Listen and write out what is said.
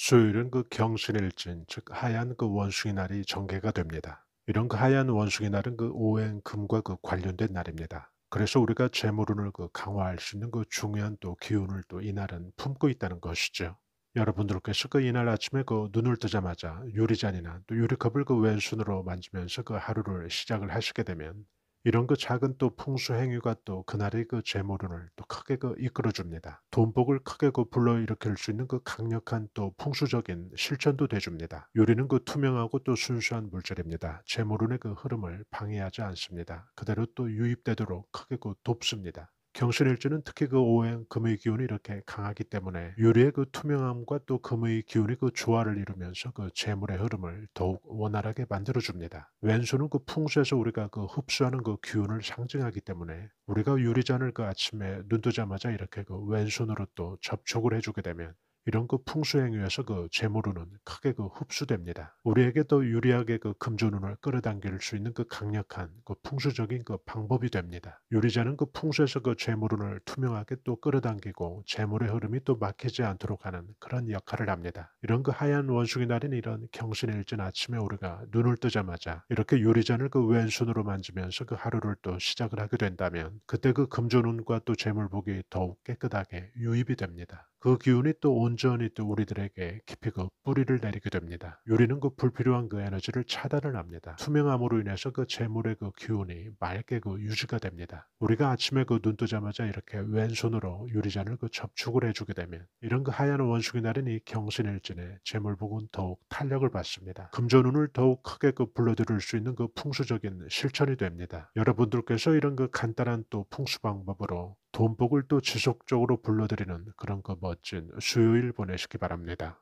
수요일은 그 경순일진, 즉 하얀 그 원숭이 날이 전개가 됩니다. 이런 그 하얀 원숭이 날은 그 오행금과 그 관련된 날입니다. 그래서 우리가 재물운을 그 강화할 수 있는 그 중요한 또 기운을 또 이날은 품고 있다는 것이죠. 여러분들께서 그 이날 아침에 그 눈을 뜨자마자 유리잔이나 또 유리컵을 그 왼손으로 만지면서 그 하루를 시작을 하시게 되면 이런 그 작은 또 풍수 행위가 또 그날의 그 재물운을 또 크게 그 이끌어 줍니다. 돈복을 크게 그 불러 일으킬 수 있는 그 강력한 또 풍수적인 실천도 돼 줍니다. 요리는 그 투명하고 또 순수한 물질입니다. 재물운의 그 흐름을 방해하지 않습니다. 그대로 또 유입되도록 크게 그 돕습니다. 경신일주는 특히 그 오행 금의 기운이 이렇게 강하기 때문에 유리의 그 투명함과 또 금의 기운이 그 조화를 이루면서 그 재물의 흐름을 더욱 원활하게 만들어 줍니다. 왼수는 그 풍수에서 우리가 그 흡수하는 그 기운을 상징하기 때문에 우리가 유리잔을 그 아침에 눈 뜨자마자 이렇게 그 왼손으로 또 접촉을 해주게 되면 이런 그 풍수행위에서 그 재물운은 크게 그 흡수됩니다. 우리에게 도 유리하게 그 금전운을 끌어당길 수 있는 그 강력한 그 풍수적인 그 방법이 됩니다. 유리자는 그 풍수에서 그 재물운을 투명하게 또 끌어당기고 재물의 흐름이 또 막히지 않도록 하는 그런 역할을 합니다. 이런 그 하얀 원숭이 날인 이런 경신 일진 아침에 우리가 눈을 뜨자마자 이렇게 유리잔을 그 왼손으로 만지면서 그 하루를 또 시작을 하게 된다면 그때 그 금전운과 또 재물복이 더욱 깨끗하게 유입이 됩니다. 그 기운이 또 온전히 또 우리들에게 깊이 그 뿌리를 내리게 됩니다. 유리는 그 불필요한 그 에너지를 차단을 합니다. 투명함으로 인해서 그 재물의 그 기운이 맑게 그 유지가 됩니다. 우리가 아침에 그 눈 뜨자마자 이렇게 왼손으로 유리잔을 그 접촉을 해주게 되면 이런 그 하얀 원숭이 날인 이경신일진에 재물복은 더욱 탄력을 받습니다. 금전운을 더욱 크게 그 불러들일 수 있는 그 풍수적인 실천이 됩니다. 여러분들께서 이런 그 간단한 또 풍수 방법으로 돈복을 또 지속적으로 불러들이는 그런 그 멋진 수요일 보내시기 바랍니다.